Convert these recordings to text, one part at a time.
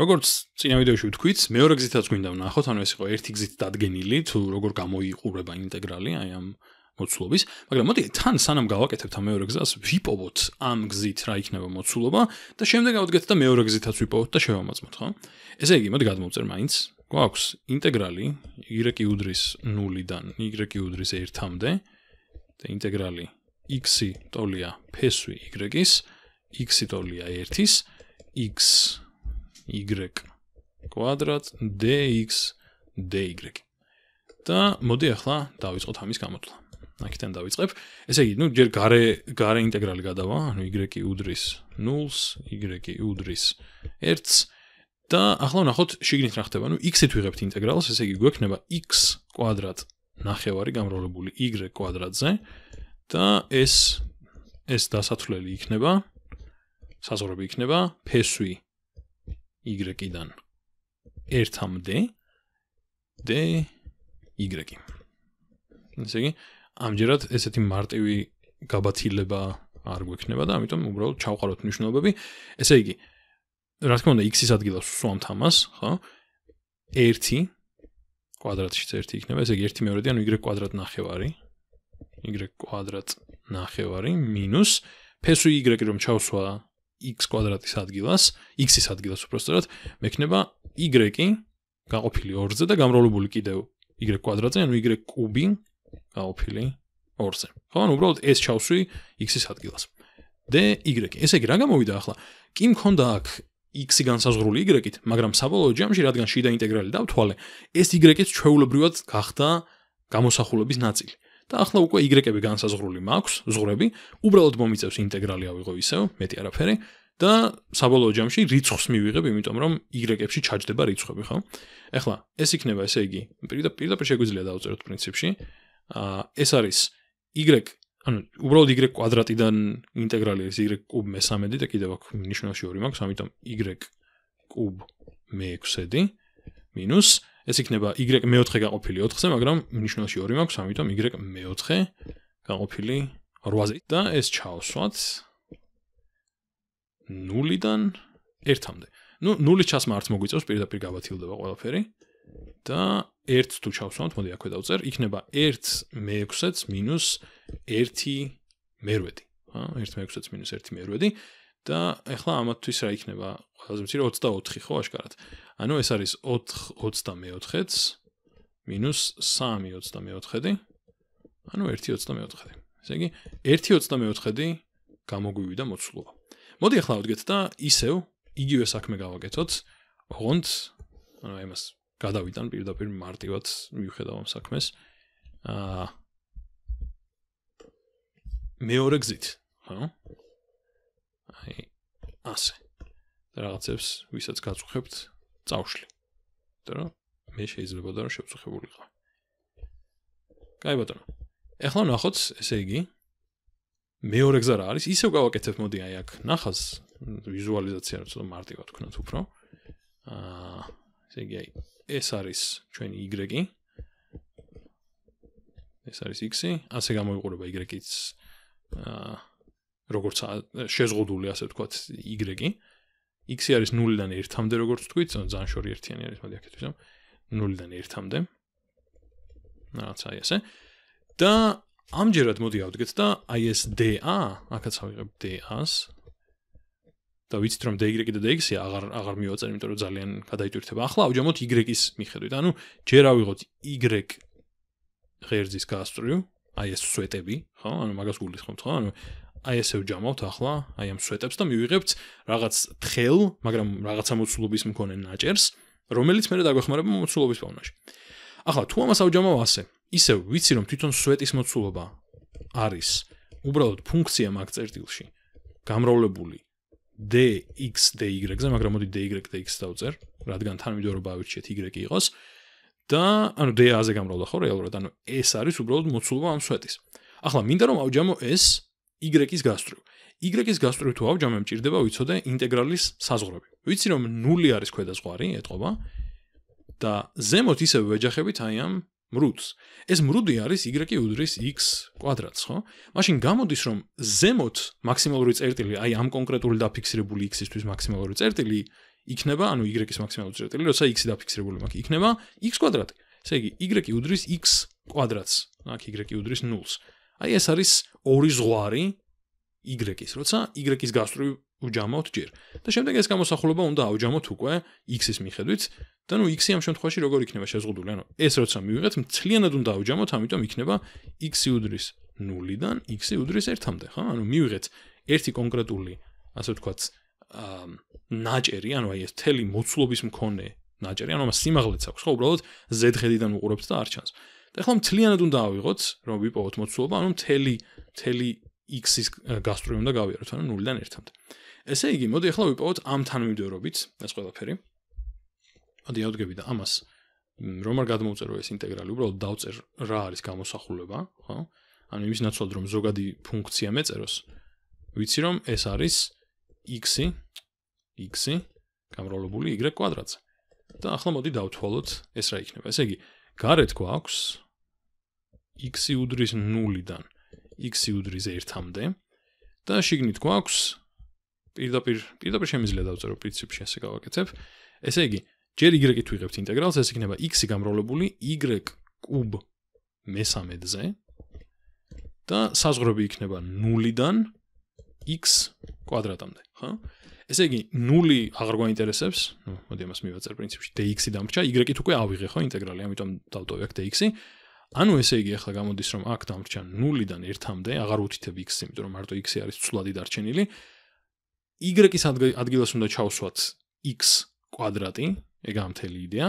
როგორც წინა ვიდეოში ვთქვით, მეორე გზითაც გვინდა ვნახოთ, ანუ ეს იყო ერთი გზით დადგენილი, თუ როგორ გამოიყურება ინტეგრალი აი ამ მოცულობის, მაგრამ მოდი თან სანამ გავაკეთებთ ამ მეორე გზას, ვიპოვოთ ამ გზით რა იქნება მოცულობა და შემდეგ ავდგეთ და მეორე გზითაც ვიპოვოთ და შევამოწმოთ, ხო? ესე იგი, მოდი გადმოვწერ მაინც. გვაქვს ინტეგრალი y უდრის 0-დან y უდრის 1-მდე და ინტეგრალი x-ი ტოლია p-ს y-ის x-ი ტოლია 1-ის x-ის y კვადრატ dx dy. და მოდი ახლა დავიწყოთ ამის გამოთვლა. აქეთან დავიწყებ. ესე იგი, ну, ჯერ gare gare ინტეგრალი გადავა, ანუ y-ი უდრის 0-ს, y-ი უდრის 1-ს და ახლა ნახოთ შიგნით რა ხდება. ну, x-ით ვიღებთ ინტეგრალს, ესე იგი გვექნება x კვადრატ ნახევარი გამრავლებული y კვადრატზე და ეს ეს დასათვლელი იქნება. საზღვრები იქნება ფესვი y-დან 1-მდე d y. ესე იგი, ამჯერად ესეთი მარტივი გაბათილება არ გვექნება და ამიტომ უბრალოდ ჩავყაროთ მნიშვნელობები. ესე იგი, რა თქმა უნდა, x-ის ადგილას ვსვამთ ამას, ხო? 1 კვადრატში 1 იქნება, ესე იგი 1 მეორედი ანუ y კვადრატ ნახევარი. y კვადრატ ნახევარი მინუს ფესვი y რომ ჩავსვა x კვადრატის ადგილას, x-ის ადგილას უბრალოდ მექნება y გაყოფილი 2-ზე და გამრავლებული კიდევ y კვადრატზე, ანუ y კუბი გაყოფილი 2-ზე. ხო, ანუ უბრალოდ s ჩავსვი x-ის ადგილას. d y. ესე იგი, რა გამოვიდა ახლა? კი მქონდა აქ x-ი განსაზღვრული y-ით, მაგრამ საბოლოო ჯამში, რადგან შიდა ინტეგრალი დავთვალე, ეს y-ის ჩვეულებრივად გახდა გამოსახულების ნაწილი. და ახლა უკვე y-ები განსაზღვრული მაქვს, ზღვრები, უბრალოდ მომიწევს ინტეგრალი ავიღო ისევ, მეტი არაფერი და საბოლოო ჯამში რიცხვს მივიღებ, იმიტომ რომ y-ებში ჩაჯდება რიცხვები, ხო? ახლა ეს იქნება, ესე იგი, პირდაპირ პირდაპირ შეგვიძლია დავწეროთ პრინციპში. აა ეს არის y, ანუ უბრალოდ y კვადრატიდან ინტეგრალი არის y კუბ მე-3-ი და კიდევ აქ მნიშვნელში 2 მაქვს, ამიტომ y კუბ მე-6-ი მინუს -3 ეს იქნება y მე-4 გაყოფილი 4-ზე, მაგრამ ნიშნულში 2 მაქვს, ამიტომ y მე-4 გაყოფილი 8-ზე და ეს ჩავსვათ 0-დან 1-მდე. ნუ 0-ის ჩასმართ მოგვიწევს პირდაპირ გაბათილდება ყველაფერი და 1 თუ ჩავსვათ, მოდი აქვე დავწერ, იქნება 1 მე-6-ს 1 მე-8. ა 1 მე-6-ს 1 მე-8. და ეხლა ამათთვის რა იქნება? ყველაზე მცირე 24 ხო აშკარად. ანუ ეს არის 4 24-ს მინუს 3 24-დი. ანუ 1 24-დი. ესე იგი 1 24-დი გამოგვივიდა მოცულობა. მოდი ახლა ავდგეთ და ისევ იგივე საქმე გავაკეთოთ. ოღონდ ანუ იმას გადავიტან პირდაპირ მარტივად მივხედავ ამ საქმეს. აა მეორე გზით, ხო? ასე. და რაღაცებს, ვისაც გაწუხებთ, წავშლი. იმიტომ რომ მე შეიძლება და რომ შეწუხებულიყავ. კაი ბატონო. ახლა ნახოთ, ესე იგი, მეორე გზა რა არის? ისევ გავაკეთებ მოდი აი აქ ნახავს ვიზუალიზაცია რა ცოტა მარტივად თქვენთ უფრო. აა ესე იგი, ეს არის ჩვენი Y-ი. ეს არის X-ი, ასე გამოიყურება Y-იც აა როგორც შეზღუდული ასე ვთქვათ y-ი x-ი არის 0-დან 1-მდე როგორც თქვით ან ძალიან შორი ერთიანი არის მაგალითად აქეთ ვიცნობ 0-დან 1-მდე რაც აი ესე და ამჯერად მოდი ავდგეთ და აი ეს da აქაც ავიღებ da-ს და ვიცით რომ dy-ი და dx-ი აღარ აღარ მივაწერ იმიტომ რომ ძალიან გადაიტვირთება ახლა აუჯამოთ y-ის მიხედვით ანუ ჯერ ავიღოთ y ღერძის გასწრიუ აი ეს სვეტები ხო ანუ მაგას გულისხმობთ ხო ანუ აი ესე ვჯამავთ ახლა, აი ამ სვეტებს და მივიღებთ რაღაც თხელ, მაგრამ რაღაცა მოცულობის მქონე ნაჭერს, რომელიც მე დაგვეხმარება მოცულობის პავნაში. ახლა თუ ამას ავჯამავ ასე, ისე ვიცი რომ თვითონ სვეტის მოცულობა არის უბრალოდ ფუნქცია მაგ წერტილში, გამრავლებული dx dy-ზე, მაგრამ მოდი dy dx დავწერ, რადგან თანმიმდევრობა ავირჩიეთ y-ი იყოს. და ანუ dy-ზე გამრავლდა ხო რეალურად, ანუ ეს არის უბრალოდ მოცულობა ამ სვეტის. ახლა მინდა რომ ავჯამო ეს y-ის გასწრივ. y-ის გასწრივ თუ ავჯამე მჭირდება ვიცოდე ინტეგრალის საზღვრები. ვიცი რომ 0 არის ქვედა ზღვარი, ეთყობა და ზემოთ ისევ ვეჯახებით აი ამ მრუდს. ეს მრუდი არის y უდრის x კვადრატს, ხო? მაშინ გამოდის რომ ზემოთ მაქსიმალური წერტილი, აი ამ კონკრეტული დაფიქსირებული x-ისთვის მაქსიმალური წერტილი იქნება, ანუ y-ის მაქსიმალური წერტილი, როცა x-ი დაფიქსირებული მაქვს, იქნება x კვადრატი. ესე იგი y უდრის x კვადრატს, აქ y უდრის 0-ს. აი ეს არის ორი ზღვარი y-ის, როცა y-ის გასწრივ უჯამოთ ჯერ. და შემდეგ ეს გამოსახულება უნდა აუჯამოთ უკვე x-ის მიხედვით. და ნუ x-ი ამ შემთხვევაში როგორ იქნება შეზღუდული? ანუ ეს როცა მივიღეთ, მთლიანად უნდა აუჯამოთ, ამიტომ იქნება x-ი უდრის 0-დან x-ი უდრის 1-მდე, ხა? ანუ მივიღეთ ერთი კონკრეტული, ასე ვთქვათ, აა ნაჭერი, ანუ აი ეს თელი მოცულობის მქონე ნაჭერი, ანუ ამას სიმაღლეც აქვს, ხო, უბრალოდ z-ხედიდან უყურებთ და არ ჩანს. და ახლა მთლიანად უნდა ავიღოთ, რომ ვიპოვოთ მოცულობა, ანუ მთელი მთელი x-ის გასტროი უნდა გავიაროთ, ანუ 0-დან 1-ამდე. ესე იგი, მოდი ახლა ვიპოვოთ ამ თანმიმდევრობით ეს ყველაფერი. მოდი ავდგები და ამას რომ არ გადმოვწერო ეს ინტეგრალი, უბრალოდ დავწერ რა არის გამოსახულება, ხო? ანუ იმის ნაცვლად რომ ზოგადი ფუნქცია მეწეროს, ვიცი რომ ეს არის x-ი x-ი გამრავლებული y კვადრატზე. და ახლა მოდი დავთვალოთ ეს რა იქნება. ესე იგი, გარეთ გვაქვს x უდრის 0-დან x უდრის 1-ამდე და შეგნით გვაქვს პირდაპირ პირდაპირ შემიძლია დავწერო პრინციპში ასე გავაკეთებ. ესე იგი, ჯერ y-ით ვიღებთ ინტეგრალს, ეს იქნება x-ი გამრავლებული y კუბ მესამედზე და საზღვრები იქნება 0-დან x კვადრატამდე, ხა? ესე იგი, 0 აღარ გვაინტერესებს, ნუ მოდი ამას მივაწერ პრინციპში, dx-ი დამრჩა, y-ით უკვე ავიღე ხო ინტეგრალი, ამიტომ დავტოვე აქ dx-ი. ანუ ესე იგი ახლა გამოდის რომ აქ დამრჩა 0-დან 1-მდე, აღარ უთითებ x-ს, იმიტომ რომ მარტო x-ი არის ცვლადი დარჩენილი. y-ის ადგილას უნდა ჩავსვათ x კვადრატი, ეგაა მთელი იდეა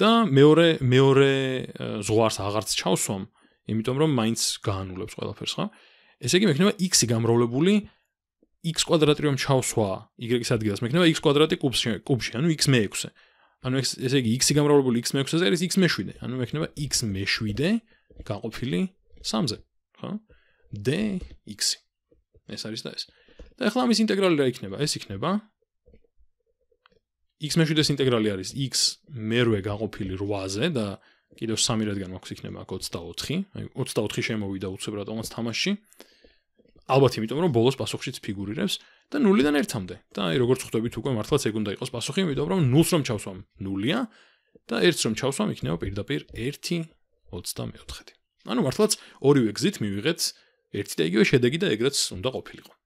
და მეორე მეორე ზღვარს აღარც ჩავსვამ, იმიტომ რომ მაინც გაანულებს ყველაფერს, ხა? ესე იგი მექნება x-ი გამრავლებული x კვადრატი რომ ჩავსვა y-ის ადგილას, მექნება x კვადრატი კუბში, კუბში, ანუ x მე 6-ზე. ანუ ეს ესე იგი x-ი გამრავლებული x-მეექვსეზე არის x-მე7, ანუ ექნება x-მე7 გაყოფილი 3-ზე, ხო? dx. ეს არის და ეს. და ახლა ამის ინტეგრალი რა იქნება? ეს იქნება x-მე7-ის ინტეგრალი არის x-მე8 გაყოფილი 8-ზე და კიდევ 3 რადგან მაქვს იქნება 24, აი 24 შემოვიდა უცებ რატომაც თამაში. ალბათ იმიტომ რომ ბოლოს პასუხშიც ფიგურირებს 3 და 0-დან 1-მდე. და აი როგორც ხვდებით უკვე მართლაც ეგ უნდა იყოს პასუხი, იმიტომ რომ 0-ს რომ ჩავსვამ 0-ია და 1-ს რომ ჩავსვამ იქნება პირდაპირ 1.34. ანუ მართლაც ორივე გზით მივიღეთ ერთი და იგივე შედეგი და ეგრეც უნდა ყოფილიყო.